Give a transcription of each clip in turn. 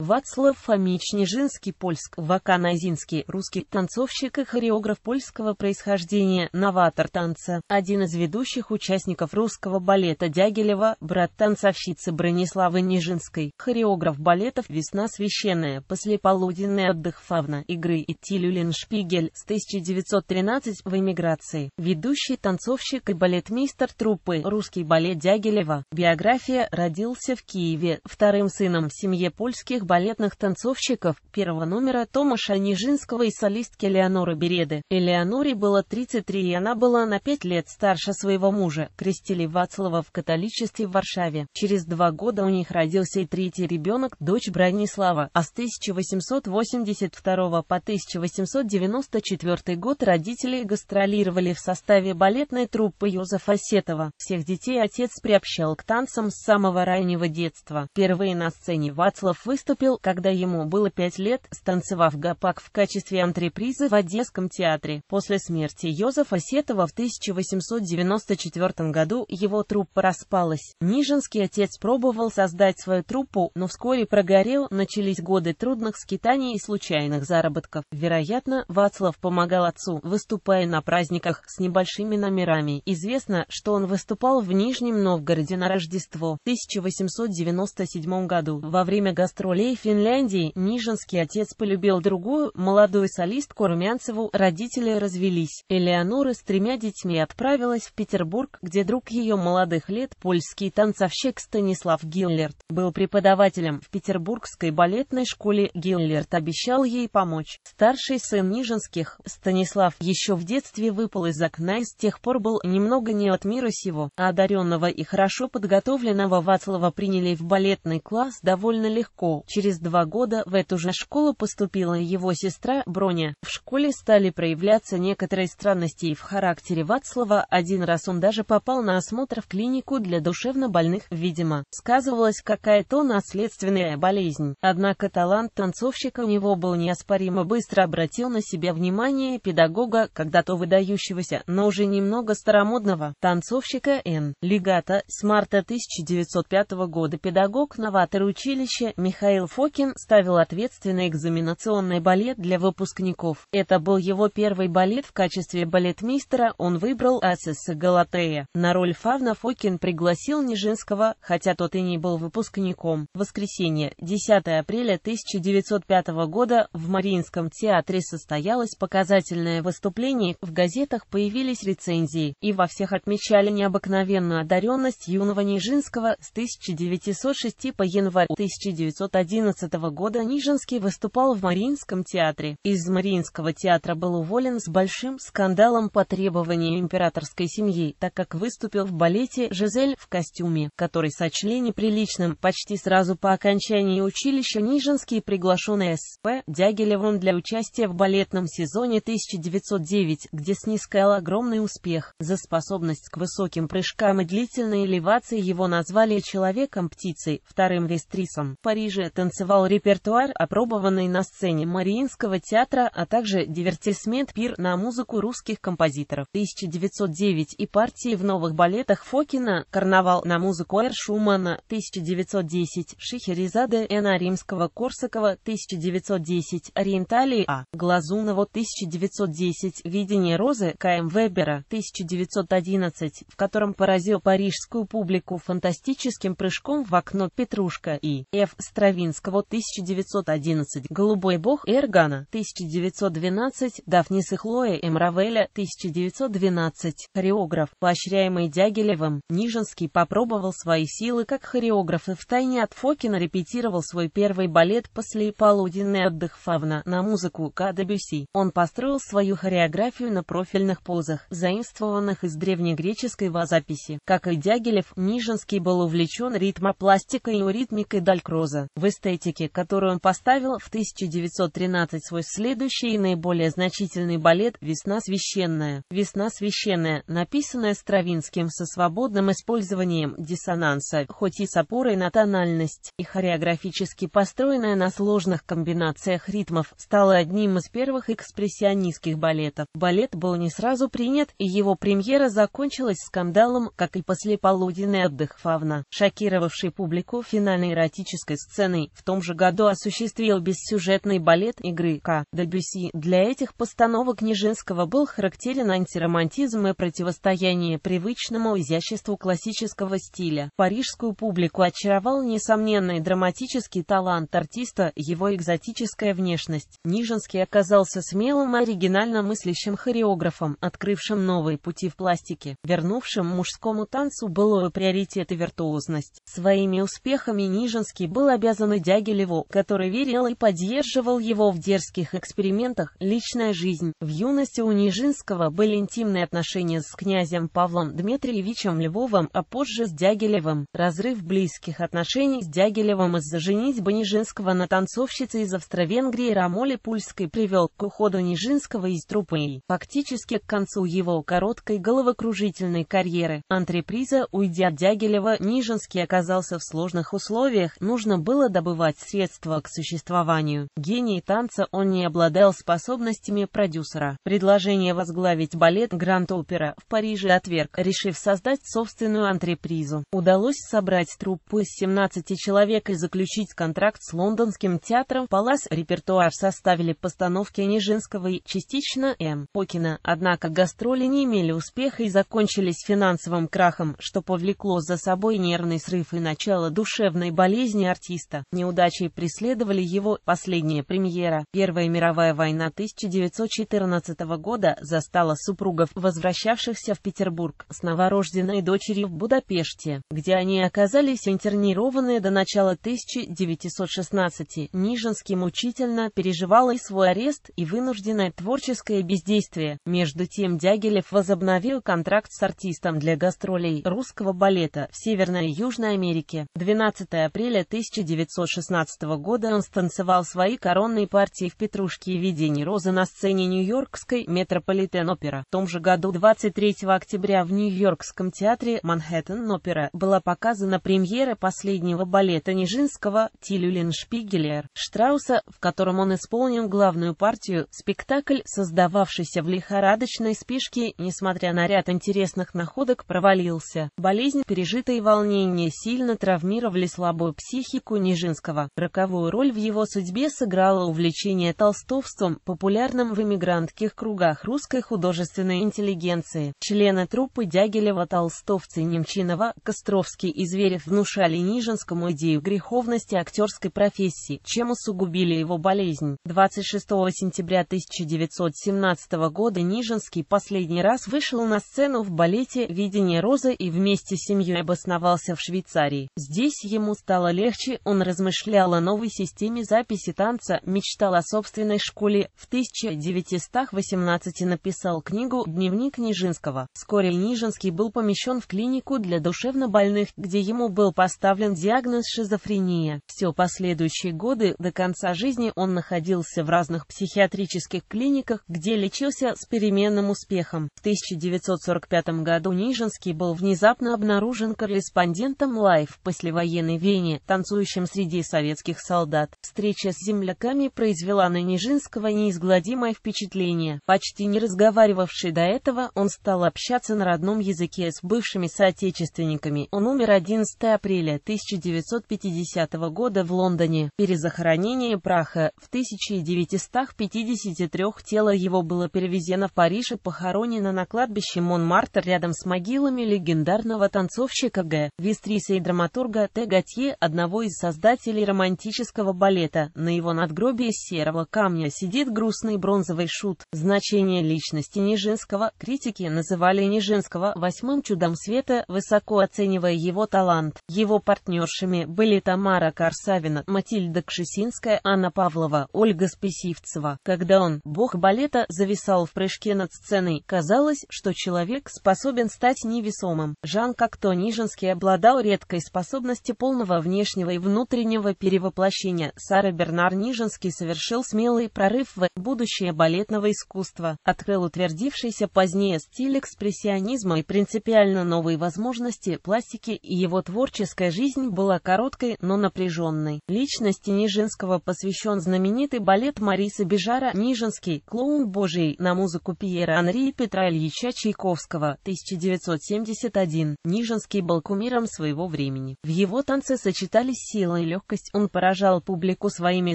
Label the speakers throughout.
Speaker 1: Вацлав Фомич Нижинский польск, Вакан Азинский, русский танцовщик и хореограф польского происхождения, новатор танца, один из ведущих участников русского балета Дягилева, брат танцовщицы Брониславы Нижинской, хореограф балетов «Весна священная», послеполуденный отдых фавна, игры и Тилюлин Шпигель, с 1913 в эмиграции, ведущий танцовщик и балетмейстер труппы «Русский балет Дягилева», биография, родился в Киеве, вторым сыном в семье польских балетных танцовщиков первого номера Томаша Нижинского и солистки Леоноры Береды. Элеоноре было 33 и она была на 5 лет старше своего мужа. Крестили Вацлава в католичестве в Варшаве. Через два года у них родился и третий ребенок, дочь Бронислава. А с 1882 по 1894 год родители гастролировали в составе балетной труппы Йозефа Сетова. Всех детей отец приобщал к танцам с самого раннего детства. Впервые на сцене Вацлав выступил выступил, когда ему было пять лет, станцевав гопак в качестве антрепризы в Одесском театре. После смерти Йозефа Сетова в 1894 году его труппа распалась. Нижинский отец пробовал создать свою труппу, но вскоре прогорел, начались годы трудных скитаний и случайных заработков. Вероятно, Вацлав помогал отцу, выступая на праздниках с небольшими номерами. Известно, что он выступал в Нижнем Новгороде на Рождество в 1897 году. Во время гастролей своей Финляндии Нижинский отец полюбил другую, молодую солистку Румянцеву, родители развелись. Элеонора с тремя детьми отправилась в Петербург, где друг ее молодых лет, польский танцовщик Станислав Гиллерт, был преподавателем в петербургской балетной школе. Гиллерт обещал ей помочь. Старший сын Нижинских, Станислав, еще в детстве выпал из окна и с тех пор был немного не от мира сего, а одаренного и хорошо подготовленного Вацлава приняли в балетный класс довольно легко. Через два года в эту же школу поступила его сестра Броня. В школе стали проявляться некоторые странности в характере Вацлава. Один раз он даже попал на осмотр в клинику для душевнобольных. Видимо, сказывалась какая-то наследственная болезнь. Однако талант танцовщика у него был неоспоримо быстро обратил на себя внимание педагога, когда-то выдающегося, но уже немного старомодного, танцовщика Н. Легата. С марта 1905 года педагог-новатор училища Михаил Михаил Фокин ставил ответственный экзаменационный балет для выпускников. Это был его первый балет в качестве балетмейстера, он выбрал Асиса Галатея. На роль Фавна Фокин пригласил Нижинского, хотя тот и не был выпускником. Воскресенье, 10 апреля 1905 года, в Мариинском театре состоялось показательное выступление, в газетах появились рецензии, и во всех отмечали необыкновенную одаренность юного Нижинского с 1906 по январь 1911 2011 года Нижинский выступал в Мариинском театре. Из Мариинского театра был уволен с большим скандалом по требованию императорской семьи, так как выступил в балете «Жизель» в костюме, который сочли неприличным. Почти сразу по окончании училища Нижинский приглашен С.П. Дягилевым для участия в балетном сезоне 1909, где снискал огромный успех. За способность к высоким прыжкам и длительной элевации его назвали «человеком-птицей», вторым вестрисом. В Париже это танцевал репертуар, опробованный на сцене Мариинского театра, а также дивертисмент пир на музыку русских композиторов 1909 и партии в новых балетах Фокина, карнавал на музыку Эршумана 1910, Шихеризаде Эна Римского-Корсакова 1910, Ориенталии А. Глазунова 1910, Видение Розы К.М. Вебера 1911, в котором поразил парижскую публику фантастическим прыжком в окно Петрушка и Ф. Стравин Минского 1911, «Голубой бог» Эргана 1912, Дафнис и Хлоя М. Равеля 1912, хореограф, поощряемый Дягилевым, Нижинский попробовал свои силы как хореограф и втайне от Фокина репетировал свой первый балет после полуденный отдых Фавна на музыку Кадебюси. Он построил свою хореографию на профильных позах, заимствованных из древнегреческой вазописи. Как и Дягилев, Нижинский был увлечен ритмопластикой и ритмикой Далькроза. В эстетики, которую он поставил в 1913 свой следующий и наиболее значительный балет «Весна священная». «Весна священная», написанная Стравинским со свободным использованием диссонанса, хоть и с опорой на тональность, и хореографически построенная на сложных комбинациях ритмов, стала одним из первых экспрессионистских балетов. Балет был не сразу принят, и его премьера закончилась скандалом, как и послеполуденный отдых Фавна, шокировавший публику финальной эротической сценой, в том же году осуществил бессюжетный балет игры К. Дюбюсси. Для этих постановок Нижинского был характерен антиромантизм и противостояние привычному изяществу классического стиля. Парижскую публику очаровал несомненный драматический талант артиста, его экзотическая внешность. Нижинский оказался смелым и оригинально мыслящим хореографом, открывшим новые пути в пластике, вернувшим мужскому танцу былое приоритет и виртуозность. Своими успехами Нижинский был обязан Дягилеву, который верил и поддерживал его в дерзких экспериментах, личная жизнь. В юности у Нижинского были интимные отношения с князем Павлом Дмитриевичем Львовым, а позже с Дягилевым. Разрыв близких отношений с Дягилевым из-за женитьбы Нижинского на танцовщице из Австро-Венгрии Рамоли Пульской привел к уходу Нижинского из трупы и, фактически, к концу его короткой головокружительной карьеры. Антреприза, уйдя от Дягилева, Нижинский оказался в сложных условиях, нужно было добыть добывать средства к существованию. Гений танца он не обладал способностями продюсера. Предложение возглавить балет Гранд-Опера в Париже отверг, решив создать собственную антрепризу. Удалось собрать труппу из 17 человек и заключить контракт с лондонским театром «Палас». Репертуар составили постановки Нижинского и частично М. Покина, однако гастроли не имели успеха и закончились финансовым крахом, что повлекло за собой нервный срыв и начало душевной болезни артиста неудачей преследовали его. Последняя премьера, Первая мировая война 1914 года, застала супругов, возвращавшихся в Петербург, с новорожденной дочерью в Будапеште, где они оказались интернированы до начала 1916. Нижинский мучительно переживал и свой арест, и вынужденное творческое бездействие. Между тем Дягилев возобновил контракт с артистом для гастролей русского балета в Северной и Южной Америке. 12 апреля 1900 1916 года он станцевал свои коронные партии в «Петрушке» и «Видении розы» на сцене Нью-Йоркской Метрополитен-опера. В том же году 23 октября в Нью-Йоркском театре Манхэттен-опера была показана премьера последнего балета Нижинского «Тилюлин-Шпигелер» Штрауса, в котором он исполнил главную партию, спектакль, создававшийся в лихорадочной спешке, несмотря на ряд интересных находок, провалился. Болезнь, пережитые волнения сильно травмировали слабую психику Нижинского Дзержинского. Роковую роль в его судьбе сыграло увлечение толстовством, популярным в эмигрантских кругах русской художественной интеллигенции. Члены труппы Дягилева, Толстовцы, Немчинова, Костровский и Зверев внушали Нижинскому идею греховности актерской профессии, чем усугубили его болезнь. 26 сентября 1917 года Нижинский последний раз вышел на сцену в балете «Видение розы» и вместе с семьей обосновался в Швейцарии. Здесь ему стало легче, он раз размышлял о новой системе записи танца, мечтал о собственной школе. В 1918 написал книгу «Дневник Нижинского». Вскоре Нижинский был помещен в клинику для душевнобольных, где ему был поставлен диагноз шизофрения. Все последующие годы, до конца жизни он находился в разных психиатрических клиниках, где лечился с переменным успехом. В 1945 году Нижинский был внезапно обнаружен корреспондентом «Лайф» послевоенной Вене, танцующим среди среди советских солдат. Встреча с земляками произвела на Нижинского неизгладимое впечатление. Почти не разговаривавший до этого, он стал общаться на родном языке с бывшими соотечественниками. Он умер 11 апреля 1950 года в Лондоне. Перезахоронение праха в 1953 тело его было перевезено в Париж и похоронено на кладбище Монмартр рядом с могилами легендарного танцовщика Г. Вистриса и драматурга Т. Готье, одного из создателей основателей романтического балета, на его надгробии серого камня сидит грустный бронзовый шут. Значение личности Нижинского критики называли Нижинского «восьмым чудом света», высоко оценивая его талант. Его партнершами были Тамара Карсавина, Матильда Кшесинская, Анна Павлова, Ольга Списивцева. Когда он, бог балета, зависал в прыжке над сценой, казалось, что человек способен стать невесомым. Жан Кокто Нижинский обладал редкой способностью полного внешнего и внутреннего внутреннего перевоплощения Сара Бернар Нижинский совершил смелый прорыв в будущее балетного искусства, открыл утвердившийся позднее стиль экспрессионизма и принципиально новые возможности пластики, и его творческая жизнь была короткой, но напряженной. Личности Нижинского посвящен знаменитый балет Мариса Бежара «Нижинский, клоун божий» на музыку Пьера Анри и Петра Ильича Чайковского, 1971. Нижинский был кумиром своего времени. В его танце сочетались сила и легкость легкость он поражал публику своими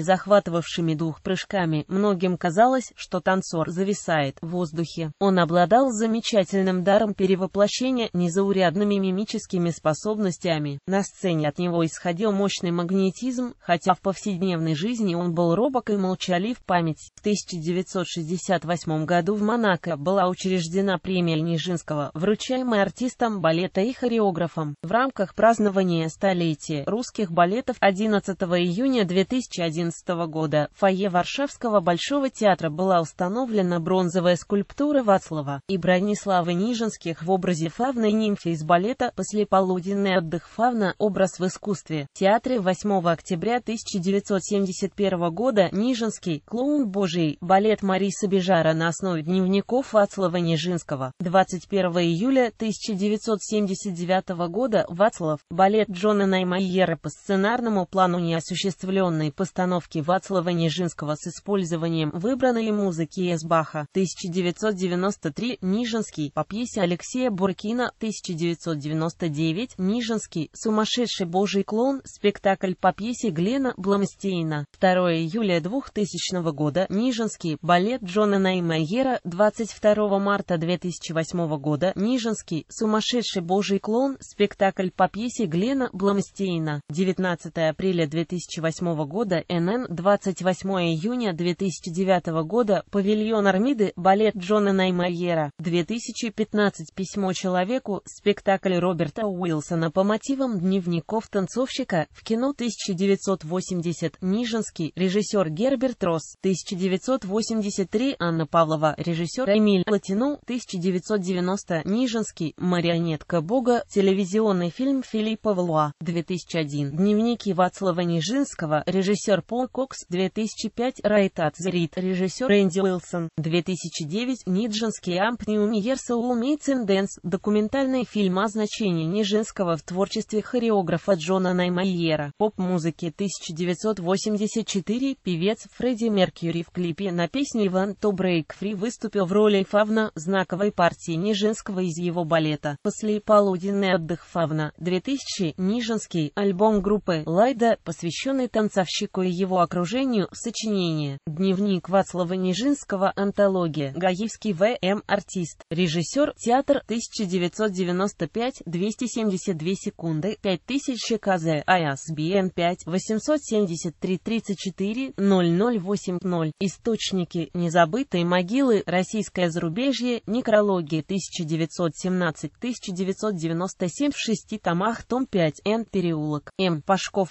Speaker 1: захватывавшими дух прыжками, многим казалось, что танцор зависает в воздухе. Он обладал замечательным даром перевоплощения, незаурядными мимическими способностями. На сцене от него исходил мощный магнетизм, хотя в повседневной жизни он был робок и молчалив память. В 1968 году в Монако была учреждена премия Нижинского, вручаемая артистам балета и хореографам. В рамках празднования столетия русских балетов один 11 июня 2011 года в фойе Варшавского Большого театра была установлена бронзовая скульптура Вацлава и Бронислава Нижинских в образе фавны нимфы из балета «Послеполуденный отдых фавна. Образ в искусстве». В театре 8 октября 1971 года Нижинский «Клоун Божий» балет Мариса Бежара на основе дневников Вацлава Нижинского. 21 июля 1979 года Вацлав, балет Джона Наймайера по сценарному первому плану неосуществленной постановки Вацлава Нижинского с использованием выбранной музыки из Баха 1993 Нижинский по пьесе Алексея Буркина 1999 Нижинский «Сумасшедший божий клон спектакль по пьесе Глена Бломстейна 2 июля 2000 года Нижинский балет Джона Наймейера 22 марта 2008 года Нижинский «Сумасшедший божий клон спектакль по пьесе Глена Бломстейна 19 апреля 2008 года, НН 28 июня 2009 года, павильон Армиды, балет Джона Наймайера, 2015 письмо человеку, спектакль Роберта Уилсона по мотивам дневников танцовщика, в кино 1980, Нижинский, режиссер Герберт Росс, 1983, Анна Павлова, режиссер Эмиль Латину, 1990, Нижинский, марионетка Бога, телевизионный фильм Филиппа Влуа, 2001, дневники Вацлава Нижинского, режиссер Пол Кокс, 2005 Райтат Зерит, режиссер Рэнди Уилсон, 2009 Ниджинский Ампниум Ерсау Мейценденс, документальный фильм о значении Нижинского в творчестве хореографа Джона Наймайера, поп-музыки 1984, певец Фредди Меркьюри в клипе на песню «Иван To Break Free» выступил в роли Фавна, знаковой партии Нижинского из его балета. После полуденный отдых Фавна, 2000, Нижинский, альбом группы «Live Аделаида, посвященный танцовщику и его окружению, сочинение, дневник Вацлава Нижинского, антология, Гаевский В.М. Артист, режиссер, театр, 1995, 272 секунды, 5000 ЧКЗ, ISBN 5 873 34 0080, источники, незабытые могилы, российское зарубежье, некрология, 1917-1997 в шести томах, том 5, Н. Переулок, М. Пашков,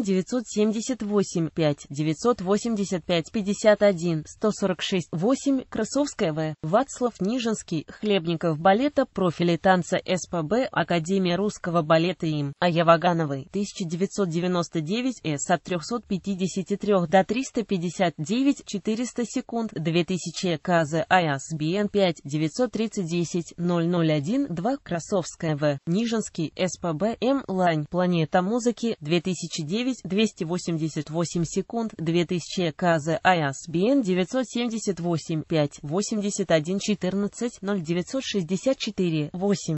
Speaker 1: девятьсот девятьсот семьдесят восемь пять восемьдесят пять пятьдесят один сто сорок шесть восемь Красовская В. Вацлав Нижинский. Хлебников балета профили танца СПБ Академия русского балета им. А я Вагановой. 1999 э, а, С от 353 до 359 400 секунд 2000 КЗ ISBN 5 930 10 001 2 Красовская В. Нижинский СПБ М. Лань. Планета музыки 2009 двести восемьдесят восемь секунд две 2000 КЗ один четырнадцать ноль девятьсот шестьдесят четыре восемь